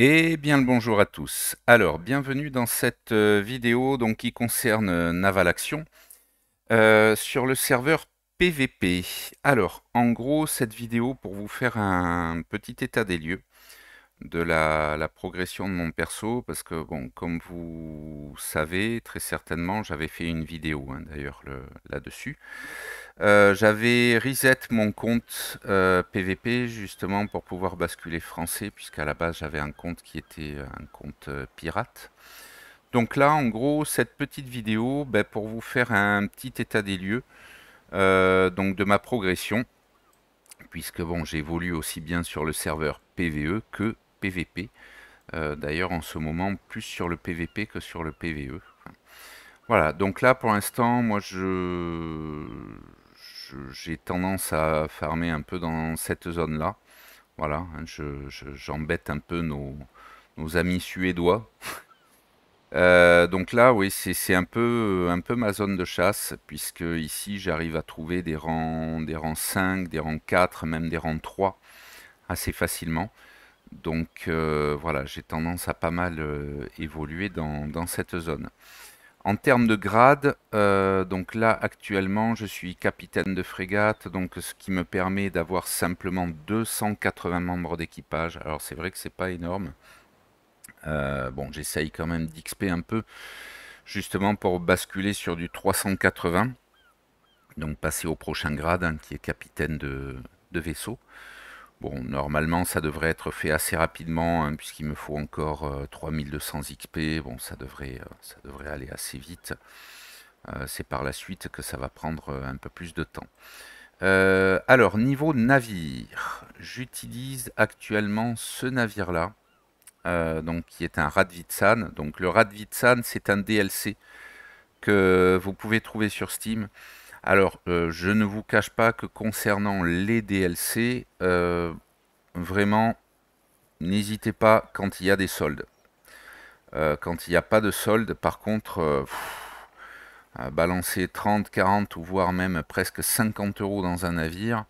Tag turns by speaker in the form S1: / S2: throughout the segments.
S1: Et eh bien le bonjour à tous. Alors, bienvenue dans cette euh, vidéo donc, qui concerne euh, Naval Action euh, sur le serveur PVP. Alors, en gros, cette vidéo pour vous faire un petit état des lieux de la, progression de mon perso parce que bon comme vous savez très certainement j'avais fait une vidéo hein, d'ailleurs là dessus euh, j'avais reset mon compte pvp euh, justement pour pouvoir basculer français puisqu'à la base j'avais un compte qui était euh, un compte pirate donc là en gros cette petite vidéo ben, pour vous faire un petit état des lieux donc de ma progression puisque bon, j'évolue aussi bien sur le serveur PVE que PVP. Euh, d'ailleurs, en ce moment, plus sur le PVP que sur le PVE. Voilà, donc là, pour l'instant, moi, je j'ai tendance à farmer un peu dans cette zone-là. Voilà, hein, j'embête un peu nos, amis suédois. Euh, donc là, oui, c'est un peu, un peu ma zone de chasse, puisque ici, j'arrive à trouver des rangs, des rangs 5, des rangs 4, même des rangs 3, assez facilement. Donc euh, voilà, j'ai tendance à pas mal euh, évoluer dans, cette zone. En termes de grade, euh, donc là actuellement je suis capitaine de frégate, donc ce qui me permet d'avoir simplement 280 membres d'équipage. Alors c'est vrai que c'est pas énorme. bon, j'essaye quand même d'XP un peu, justement pour basculer sur du 380, donc passer au prochain grade hein, qui est capitaine de vaisseau. Bon, normalement, ça devrait être fait assez rapidement, hein, puisqu'il me faut encore 3200 euh, XP. Bon, ça devrait, euh, ça devrait aller assez vite. Euh, c'est par la suite que ça va prendre un peu plus de temps. alors, niveau navire, j'utilise actuellement ce navire-là, donc qui est un Radvitsan. Donc, le Radvitsan, c'est un DLC que vous pouvez trouver sur Steam. Alors, euh, je ne vous cache pas que concernant les DLC, euh, vraiment, n'hésitez pas quand il y a des soldes. Euh, quand il n'y a pas de soldes, par contre, balancer 30, 40 ou voire même presque 50 euros dans un navire,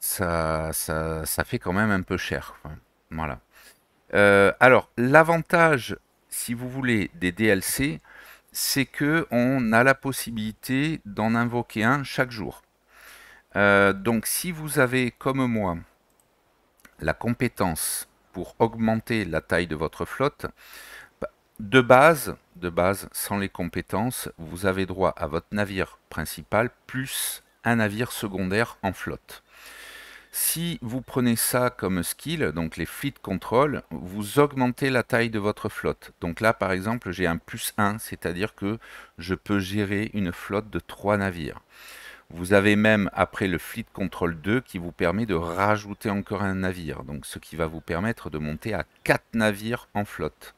S1: ça, ça fait quand même un peu cher. Voilà. alors, l'avantage, si vous voulez, des DLC, c'est que on a la possibilité d'en invoquer un chaque jour. Euh, donc si vous avez, comme moi, la compétence pour augmenter la taille de votre flotte, bah, de base, de base, sans les compétences, vous avez droit à votre navire principal plus un navire secondaire en flotte. Si vous prenez ça comme skill, donc les fleet control, vous augmentez la taille de votre flotte. Donc là, par exemple, j'ai un plus 1, c'est-à-dire que je peux gérer une flotte de 3 navires. Vous avez même après le Fleet Control 2 qui vous permet de rajouter encore un navire, donc ce qui va vous permettre de monter à 4 navires en flotte.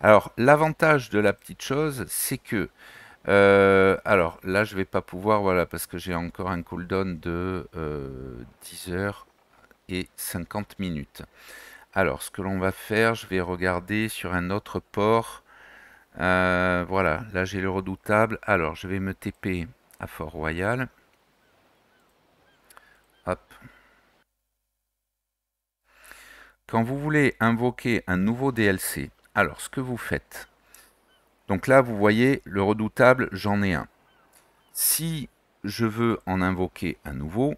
S1: Alors l'avantage de la petite chose, c'est que euh, alors là, je vais pas pouvoir, voilà, parce que j'ai encore un cooldown de 10 euh, h et 50 minutes. Alors, ce que l'on va faire, je vais regarder sur un autre port. Euh, voilà, là j'ai le redoutable. Alors, je vais me TP à Fort Royal. Hop. Quand vous voulez invoquer un nouveau DLC, alors ce que vous faites, donc là, vous voyez, le redoutable, j'en ai un. Si je veux en invoquer un nouveau,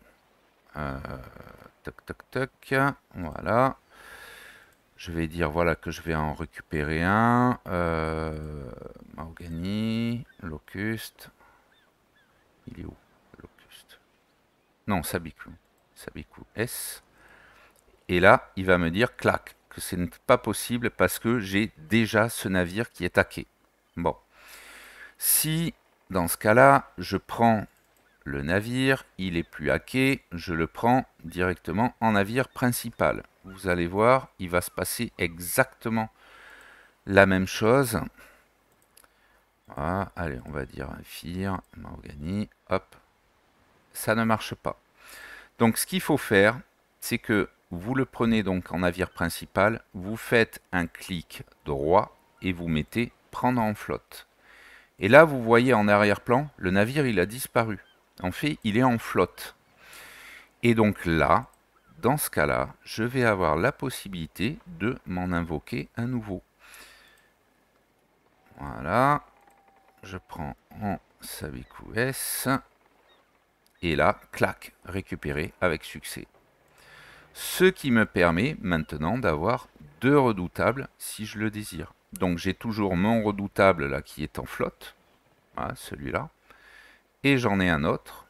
S1: euh, toc toc toc, voilà, je vais dire voilà que je vais en récupérer un, euh, Mahogany, Locust, il est où Locust Non, Sabiku, Sabiku S, et là, il va me dire clac, que ce n'est pas possible parce que j'ai déjà ce navire qui est taqué. Bon. Si, dans ce cas-là, je prends le navire, il est plus hacké, je le prends directement en navire principal. Vous allez voir, il va se passer exactement la même chose. Ah, allez, on va dire Fire, Morgani, hop. Ça ne marche pas. Donc ce qu'il faut faire, c'est que vous le prenez donc en navire principal, vous faites un clic droit et vous mettez en flotte. Et là, vous voyez en arrière-plan, le navire, il a disparu. En fait, il est en flotte. Et donc là, dans ce cas-là, je vais avoir la possibilité de m'en invoquer un nouveau. Voilà. Je prends en Sabiku S. Et là, clac, récupéré avec succès. Ce qui me permet maintenant d'avoir deux redoutables si je le désire. Donc j'ai toujours mon redoutable là qui est en flotte. Hein, celui-là. Et j'en ai un autre.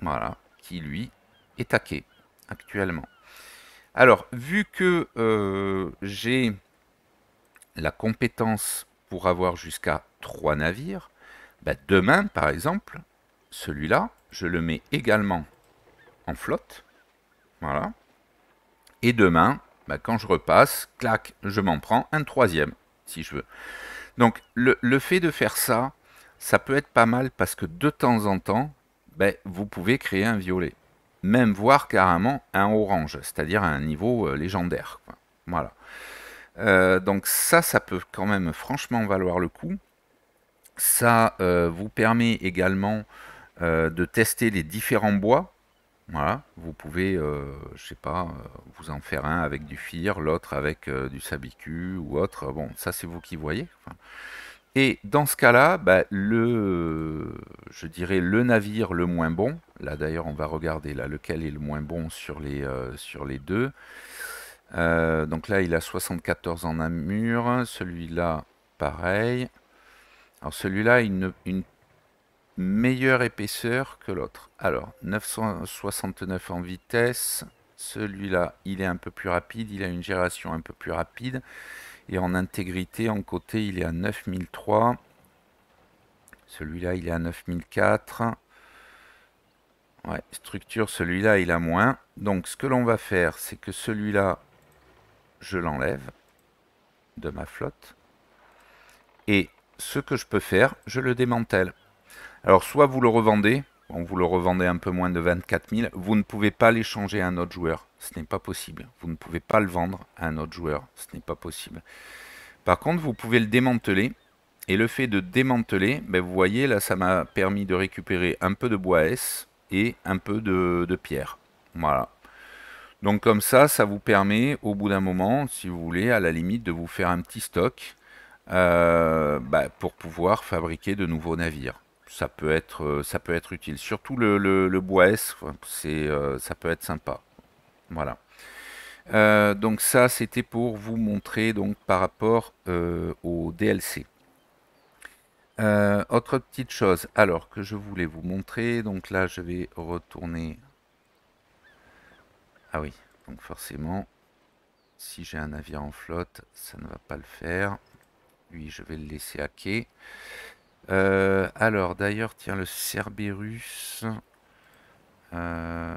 S1: Voilà, qui lui est taqué actuellement. Alors, vu que euh, j'ai la compétence pour avoir jusqu'à trois navires, bah, demain, par exemple, celui-là, je le mets également en flotte. Voilà. Et demain, bah, quand je repasse, clac, je m'en prends un troisième si je veux. Donc le, fait de faire ça, ça peut être pas mal parce que de temps en temps, ben, vous pouvez créer un violet. Même voir carrément un orange, c'est-à-dire un niveau euh, légendaire. Voilà. Euh, donc ça, ça peut quand même franchement valoir le coup. Ça euh, vous permet également de tester les différents bois. Voilà, vous pouvez, euh, je sais pas, euh, vous en faire un avec du fir, l'autre avec euh, du sabicu ou autre. Bon, ça c'est vous qui voyez. et dans ce cas-là, bah, le, je dirais le navire le moins bon. Là d'ailleurs, on va regarder là lequel est le moins bon sur les euh, sur les deux. donc là, il a 74 en amur. Celui-là, pareil. Alors celui-là, une meilleure épaisseur que l'autre. Alors, 969 en vitesse. Celui-là, il est un peu plus rapide, il a une gération un peu plus rapide. Et en intégrité, en côté, il est à 9003. Celui-là, il est à 9004. Ouais, structure, celui-là, il a moins. Donc, ce que l'on va faire, c'est que celui-là, je l'enlève de ma flotte. Et ce que je peux faire, je le démantèle. Alors soit vous le revendez, vous le revendez un peu moins de 24 000, vous ne pouvez pas l'échanger à un autre joueur. Ce n'est pas possible. Vous ne pouvez pas le vendre à un autre joueur. Ce n'est pas possible. Par contre, vous pouvez le démanteler. Et le fait de démanteler, ben, vous voyez, là, ça m'a permis de récupérer un peu de bois S et un peu de, pierre. Voilà. Donc comme ça, ça vous permet, au bout d'un moment, si vous voulez, à la limite, de vous faire un petit stock euh, ben, pour pouvoir fabriquer de nouveaux navires ça peut être, euh, ça peut être utile. Surtout le, le, bois S, c'est, euh, ça peut être sympa. Voilà. Euh, donc ça, c'était pour vous montrer donc par rapport au DLC. autre petite chose, alors que je voulais vous montrer, donc là je vais retourner. Ah oui, donc forcément, si j'ai un navire en flotte, ça ne va pas le faire. Lui, je vais le laisser hacker. Euh, alors, d'ailleurs, tiens, le Cerberus. Euh,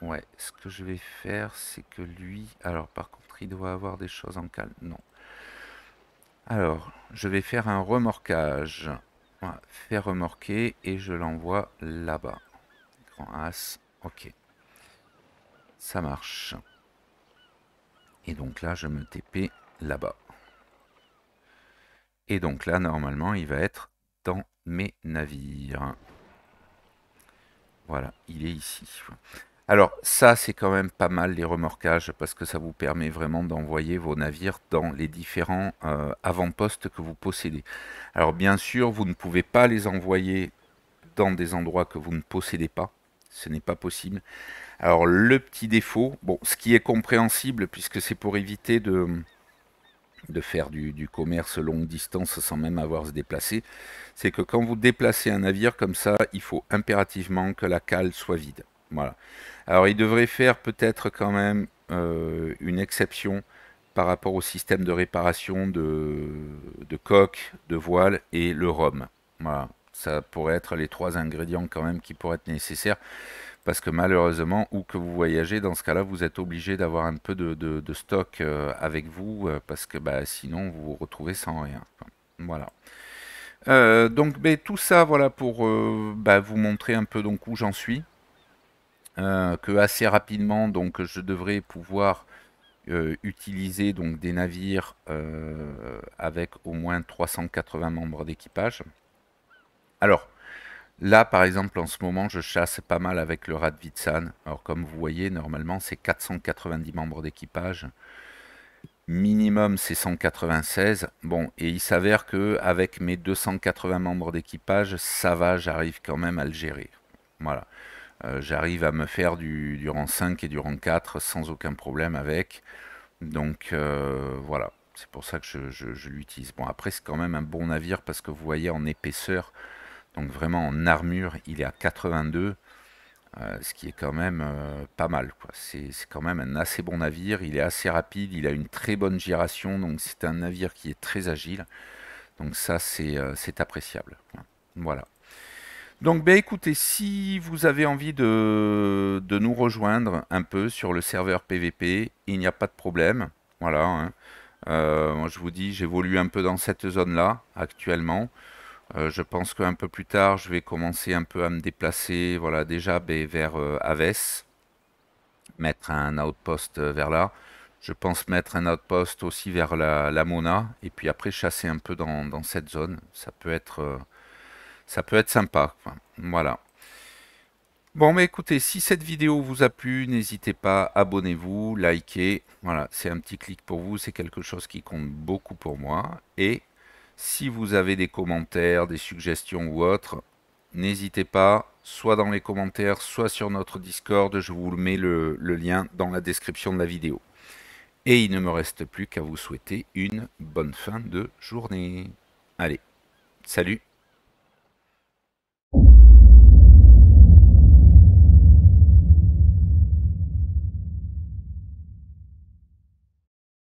S1: ouais, ce que je vais faire, c'est que lui... Alors, par contre, il doit avoir des choses en calme. Non. Alors, je vais faire un remorquage. faire remorquer et je l'envoie là-bas. Grand As, ok. Ça marche. Et donc là, je me TP là-bas. Et donc là, normalement, il va être dans mes navires. Voilà, il est ici. Alors ça, c'est quand même pas mal les remorquages parce que ça vous permet vraiment d'envoyer vos navires dans les différents euh, avant-postes que vous possédez. Alors bien sûr, vous ne pouvez pas les envoyer dans des endroits que vous ne possédez pas. Ce n'est pas possible. Alors le petit défaut, bon, ce qui est compréhensible puisque c'est pour éviter de de faire du, commerce longue distance sans même avoir à se déplacer, c'est que quand vous déplacez un navire comme ça, il faut impérativement que la cale soit vide. Voilà. Alors il devrait faire peut-être quand même euh, une exception par rapport au système de réparation de, de coque, de voile et le rhum. Voilà. Ça pourrait être les trois ingrédients quand même qui pourraient être nécessaires parce que malheureusement, où que vous voyagez, dans ce cas-là, vous êtes obligé d'avoir un peu de, stock euh, avec vous, euh, parce que bah, sinon, vous vous retrouvez sans rien. Voilà. Euh, donc tout ça voilà pour bah, vous montrer un peu donc où j'en suis. que assez rapidement donc je devrais pouvoir utiliser donc des navires avec au moins 380 membres d'équipage. Alors Là, par exemple, en ce moment, je chasse pas mal avec le Radvitsan. Alors, comme vous voyez, normalement, c'est 490 membres d'équipage. Minimum, c'est 196. Bon, et il s'avère que avec mes 280 membres d'équipage, ça va, j'arrive quand même à le gérer. Voilà. Euh, j'arrive à me faire du, rang 5 et du rang 4 sans aucun problème avec. Donc, euh, voilà. C'est pour ça que je, je l'utilise. Bon, après, c'est quand même un bon navire parce que vous voyez en épaisseur, donc vraiment en armure, il est à 82, euh, ce qui est quand même euh, pas mal. C'est quand même un assez bon navire, il est assez rapide, il a une très bonne giration, donc c'est un navire qui est très agile. Donc ça, c'est euh, appréciable. Voilà. Donc ben, écoutez, si vous avez envie de, de, nous rejoindre un peu sur le serveur PVP, il n'y a pas de problème. Voilà. Hein. moi, je vous dis, j'évolue un peu dans cette zone-là actuellement. Euh, je pense qu'un peu plus tard, je vais commencer un peu à me déplacer, voilà, déjà ben, vers euh, Aves, mettre un outpost euh, vers là. Je pense mettre un outpost aussi vers la, Mona, et puis après chasser un peu dans, cette zone. Ça peut être, ça peut être sympa. voilà. Bon, mais écoutez, si cette vidéo vous a plu, n'hésitez pas, abonnez-vous, likez. Voilà, c'est un petit clic pour vous, c'est quelque chose qui compte beaucoup pour moi. Et si vous avez des commentaires, des suggestions ou autres, n'hésitez pas, soit dans les commentaires, soit sur notre Discord, je vous mets le lien dans la description de la vidéo. Et il ne me reste plus qu'à vous souhaiter une bonne fin de journée. Allez, salut